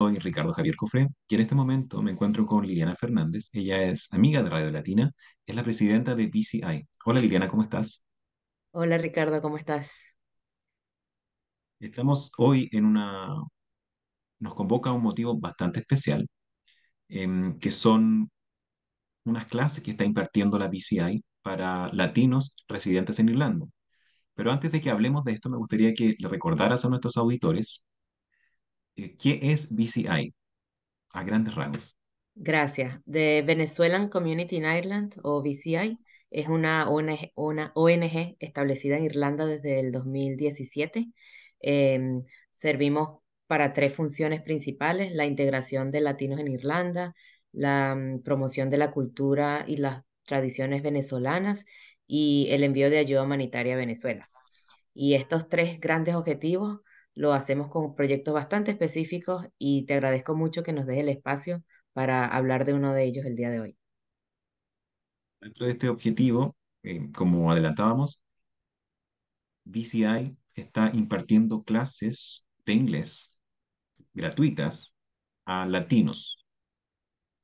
Soy Ricardo Javier Cofré y en este momento me encuentro con Liliana Fernández. Ella es amiga de Radio Latina, es la presidenta de BCI. Hola Liliana, ¿cómo estás? Hola Ricardo, ¿cómo estás? Estamos hoy en una... Nos convoca un motivo bastante especial, em, que son unas clases que está impartiendo la BCI para latinos residentes en Irlanda. Pero antes de que hablemos de esto, me gustaría que le recordaras a nuestros auditores eh, qué es BCI a grandes rasgos. Gracias. De Venezuelan Community in Ireland o BCI es una ONG, establecida en Irlanda desde el 2017. Em, servimos para tres funciones principales, la integración de latinos en Irlanda, la mm, promoción de la cultura y las tradiciones venezolanas y el envío de ayuda humanitaria a Venezuela. Y estos tres grandes objetivos lo hacemos con proyectos bastante específicos y te agradezco mucho que nos dejes el espacio para hablar de uno de ellos el día de hoy. Dentro de este objetivo, eh, como adelantábamos, BCI está impartiendo clases de inglés gratuitas a latinos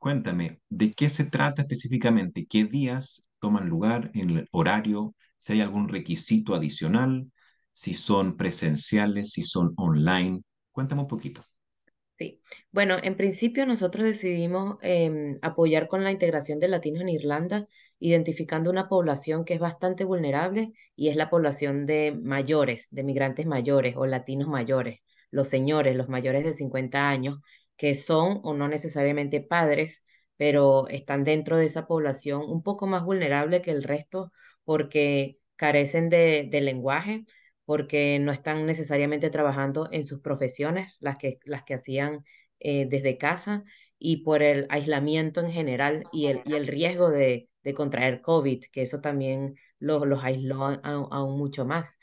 Cuéntame, ¿de qué se trata específicamente? ¿Qué días toman lugar en el horario? Si hay algún requisito adicional, si son presenciales, si son online. Cuéntame un poquito. Sí, bueno, en principio nosotros decidimos em, apoyar con la integración de latinos en Irlanda, identificando una población que es bastante vulnerable y es la población de mayores, de migrantes mayores o latinos mayores, los señores, los mayores de 50 años que son o no necesariamente padres, pero están dentro de esa población un poco más vulnerable que el resto porque carecen de, lenguaje, porque no están necesariamente trabajando en sus profesiones, las que, las que hacían eh, desde casa, y por el aislamiento en general y el, riesgo de, contraer COVID, que eso también los, los aisló aún mucho más.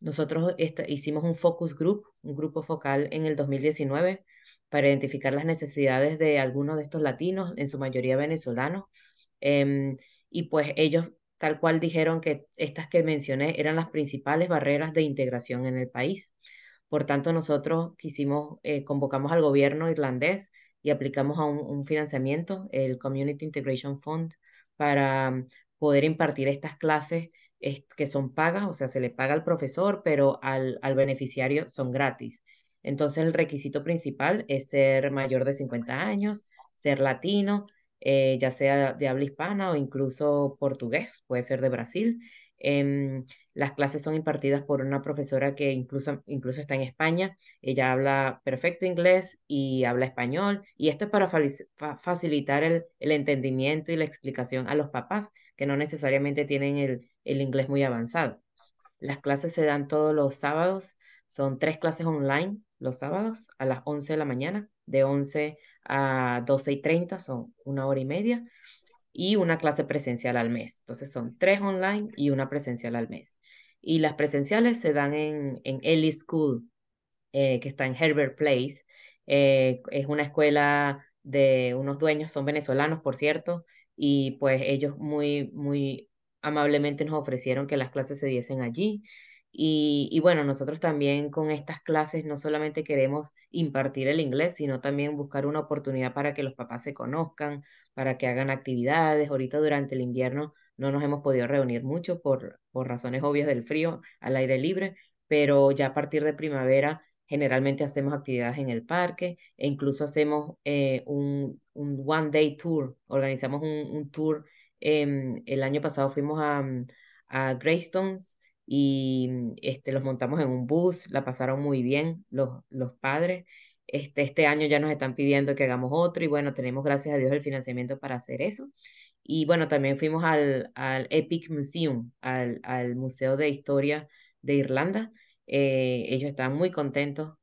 Nosotros hicimos un focus group, un grupo focal en el 2019 para identificar las necesidades de algunos de estos latinos, en su mayoría venezolanos. Em, y pues ellos tal cual dijeron que estas que mencioné eran las principales barreras de integración en el país. Por tanto, nosotros quisimos, eh, convocamos al gobierno irlandés y aplicamos a un, financiamiento, el Community Integration Fund, para mm, poder impartir estas clases que son pagas, o sea, se le paga al profesor, pero al, al beneficiario son gratis. Entonces el requisito principal es ser mayor de 50 años, ser latino, eh, ya sea de habla hispana o incluso portugués, puede ser de Brasil. Em, las clases son impartidas por una profesora que incluso, incluso está en España. Ella habla perfecto inglés y habla español. Y esto es para facilitar el, entendimiento y la explicación a los papás que no necesariamente tienen el, el inglés muy avanzado. Las clases se dan todos los sábados. Son tres clases online los sábados a las 11 de la mañana, de 11 a 12 y 30, son una hora y media, y una clase presencial al mes. Entonces son tres online y una presencial al mes. Y las presenciales se dan en, en Ellie School, eh, que está en Herbert Place. Eh, es una escuela de unos dueños, son venezolanos, por cierto, y pues ellos muy, muy amablemente nos ofrecieron que las clases se diesen allí. Y, bueno, nosotros también con estas clases no solamente queremos impartir el inglés, sino también buscar una oportunidad para que los papás se conozcan, para que hagan actividades. Ahorita durante el invierno no nos hemos podido reunir mucho por, razones obvias del frío al aire libre, pero ya a partir de primavera generalmente hacemos actividades en el parque e incluso hacemos eh, un, one day tour, organizamos un, tour. Em, el año pasado fuimos a, a Greystones y mm, este, los montamos en un bus, la pasaron muy bien los, los padres. Este, este año ya nos están pidiendo que hagamos otro y bueno, tenemos gracias a Dios el financiamiento para hacer eso. Y bueno, también fuimos al, al Epic Museum, al, al Museo de Historia de Irlanda. Eh, ellos están muy contentos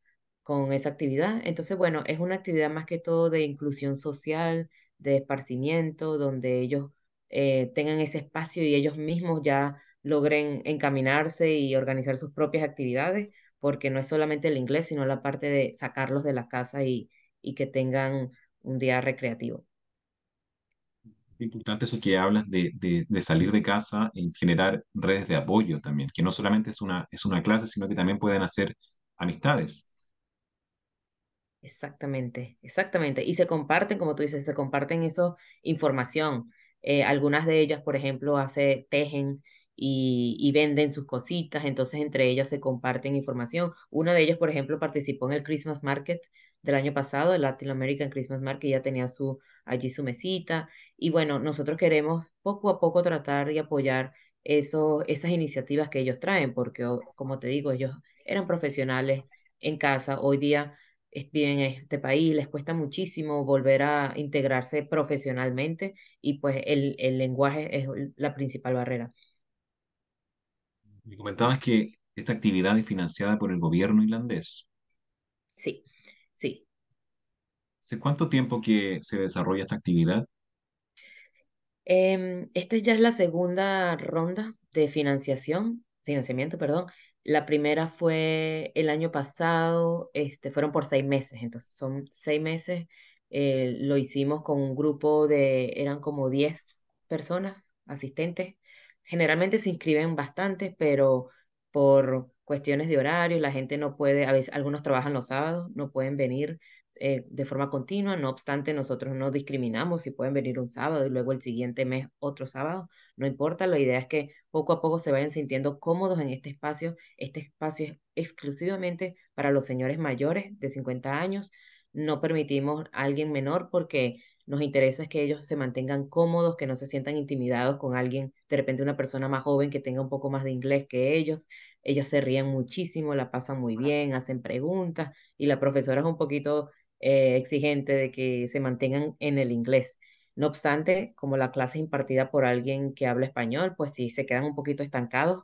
con esa actividad. Entonces, bueno, es una actividad más que todo de inclusión social, de esparcimiento, donde ellos eh, tengan ese espacio y ellos mismos ya logren encaminarse y organizar sus propias actividades, porque no es solamente el inglés, sino la parte de sacarlos de la casa y, que tengan un día recreativo. Importante eso que hablas de, salir de casa y generar redes de apoyo también, que no solamente es una, es una clase, sino que también pueden hacer amistades. Exactamente, exactamente. Y se comparten, como tú dices, se comparten eso, información. Eh, algunas de ellas, por ejemplo, hace, tejen, y, venden sus cositas, entonces entre ellas se comparten información. Una de ellas, por ejemplo, participó en el Christmas Market del año pasado, el Latin American Christmas Market, ya tenía su, allí su mesita. Y bueno, nosotros queremos poco a poco tratar y apoyar eso, esas iniciativas que ellos traen, porque como te digo, ellos eran profesionales en casa, hoy día viven en este país, les cuesta muchísimo volver a integrarse profesionalmente y pues el lenguaje es la principal barrera comentabas que esta actividad es financiada por el gobierno irlandés. Sí, sí. ¿Hace cuánto tiempo que se desarrolla esta actividad? Em, esta ya es la segunda ronda de financiación, financiamiento, perdón. La primera fue el año pasado, este, fueron por seis meses, entonces son seis meses. Eh, lo hicimos con un grupo de, eran como diez personas, asistentes, generalmente se inscriben bastantes, pero por cuestiones de horario, la gente no puede, a veces algunos trabajan los sábados, no pueden venir eh, de forma continua, no obstante nosotros no discriminamos si pueden venir un sábado y luego el siguiente mes otro sábado, no importa, la idea es que poco a poco se vayan sintiendo cómodos en este espacio, este espacio es exclusivamente para los señores mayores de 50 años, no permitimos a alguien menor porque nos interesa es que ellos se mantengan cómodos, que no se sientan intimidados con alguien, de repente una persona más joven que tenga un poco más de inglés que ellos. Ellos se ríen muchísimo, la pasan muy bien, hacen preguntas y la profesora es un poquito eh, exigente de que se mantengan en el inglés. No obstante, como la clase es impartida por alguien que habla español, pues si se quedan un poquito estancados,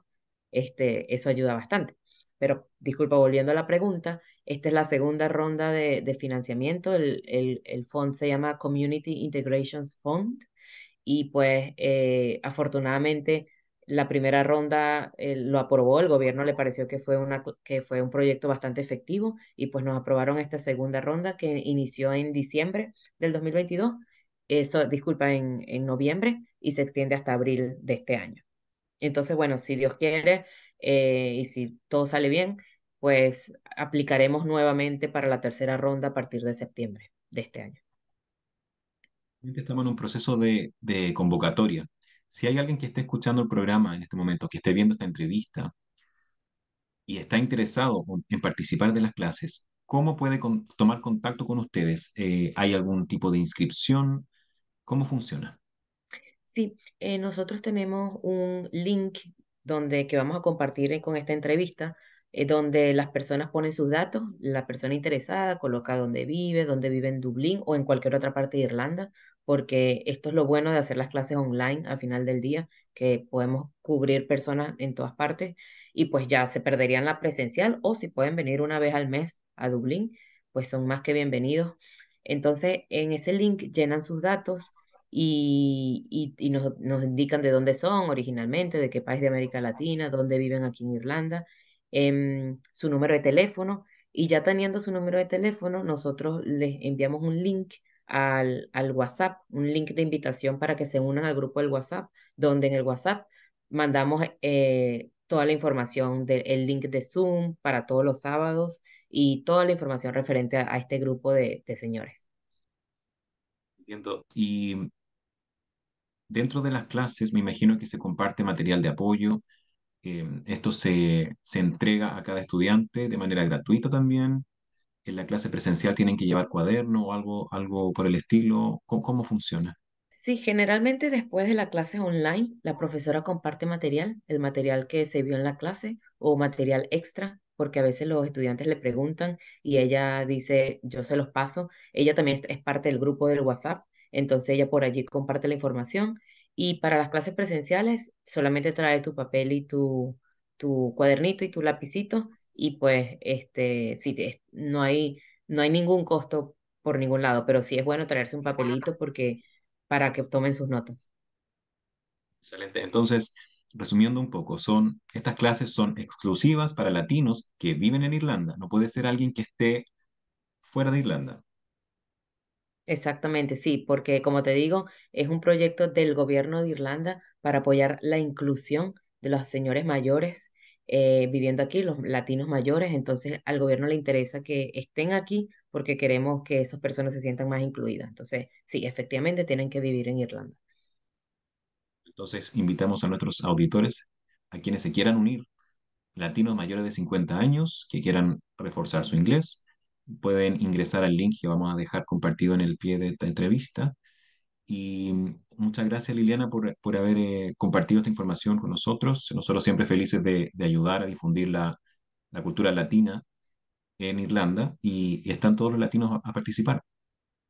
este, eso ayuda bastante. Pero, disculpa, volviendo a la pregunta, esta es la segunda ronda de, financiamiento. El, el, fondo se llama Community Integrations Fund y pues eh, afortunadamente la primera ronda eh, lo aprobó, el gobierno le pareció que fue, una, que fue un proyecto bastante efectivo y pues nos aprobaron esta segunda ronda que inició en diciembre del 2022, eso, disculpa, en, en noviembre y se extiende hasta abril de este año. Entonces, bueno, si Dios quiere, eh, y si todo sale bien, pues aplicaremos nuevamente para la tercera ronda a partir de septiembre de este año. Estamos en un proceso de, convocatoria. Si hay alguien que esté escuchando el programa en este momento, que esté viendo esta entrevista y está interesado en participar de las clases, ¿cómo puede tomar contacto con ustedes? Eh, ¿Hay algún tipo de inscripción? ¿Cómo funciona? Sí, eh, nosotros tenemos un link donde, que vamos a compartir con esta entrevista, eh, donde las personas ponen sus datos, la persona interesada coloca dónde vive, dónde vive en Dublín o en cualquier otra parte de Irlanda, porque esto es lo bueno de hacer las clases online al final del día, que podemos cubrir personas en todas partes y pues ya se perderían la presencial o si pueden venir una vez al mes a Dublín, pues son más que bienvenidos. Entonces, en ese link llenan sus datos, y, nos, indican de dónde son originalmente, de qué país de América Latina, dónde viven aquí en Irlanda, em, su número de teléfono. Y ya teniendo su número de teléfono, nosotros les enviamos un link al, WhatsApp, un link de invitación para que se unan al grupo del WhatsApp, donde en el WhatsApp mandamos eh, toda la información del link de Zoom para todos los sábados y toda la información referente a, este grupo de, de señores. Y dentro de las clases me imagino que se comparte material de apoyo. Eh, esto se, se entrega a cada estudiante de manera gratuita también. En la clase presencial tienen que llevar cuaderno o algo, algo por el estilo. ¿Cómo, cómo funciona? Sí, generalmente después de la clase online, la profesora comparte material, el material que se vio en la clase o material extra, porque a veces los estudiantes le preguntan y ella dice, yo se los paso. Ella también es parte del grupo del WhatsApp entonces ella por allí comparte la información. Y para las clases presenciales, solamente trae tu papel y tu, tu cuadernito y tu lapicito. Y pues, este, sí, no hay, no hay ningún costo por ningún lado, pero sí es bueno traerse un papelito porque para que tomen sus notas. Excelente. Entonces, resumiendo un poco, son estas clases son exclusivas para latinos que viven en Irlanda. No puede ser alguien que esté fuera de Irlanda. Exactamente, sí, porque como te digo, es un proyecto del gobierno de Irlanda para apoyar la inclusión de los señores mayores eh, viviendo aquí, los latinos mayores. Entonces, al gobierno le interesa que estén aquí porque queremos que esas personas se sientan más incluidas. Entonces, sí, efectivamente tienen que vivir en Irlanda. Entonces, invitamos a nuestros auditores, a quienes se quieran unir, latinos mayores de 50 años que quieran reforzar su inglés pueden ingresar al link que vamos a dejar compartido en el pie de esta entrevista. Y muchas gracias Liliana por, por haber eh, compartido esta información con nosotros. Nosotros siempre felices de, de ayudar a difundir la, la, cultura latina en Irlanda y, están todos los latinos a, a participar.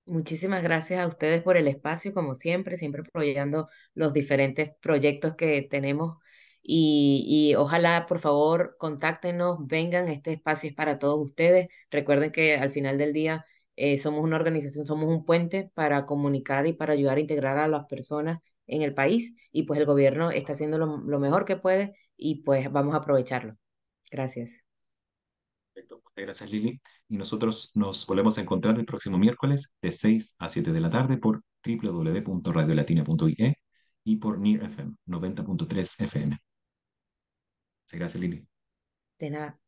Muchísimas gracias a ustedes por el espacio, como siempre, siempre apoyando los diferentes proyectos que tenemos y, y, ojalá, por favor, contáctenos, vengan, este espacio es para todos ustedes. Recuerden que al final del día eh, somos una organización, somos un puente para comunicar y para ayudar a integrar a las personas en el país y pues el gobierno está haciendo lo, mejor que puede y pues vamos a aprovecharlo. Gracias. Perfecto, muchas gracias Lili. Y nosotros nos volvemos a encontrar el próximo miércoles de 6 a 7 de la tarde por www.radiolatina.ie y por NIR FM 90.3 FM. Gracias, Lili. De nada.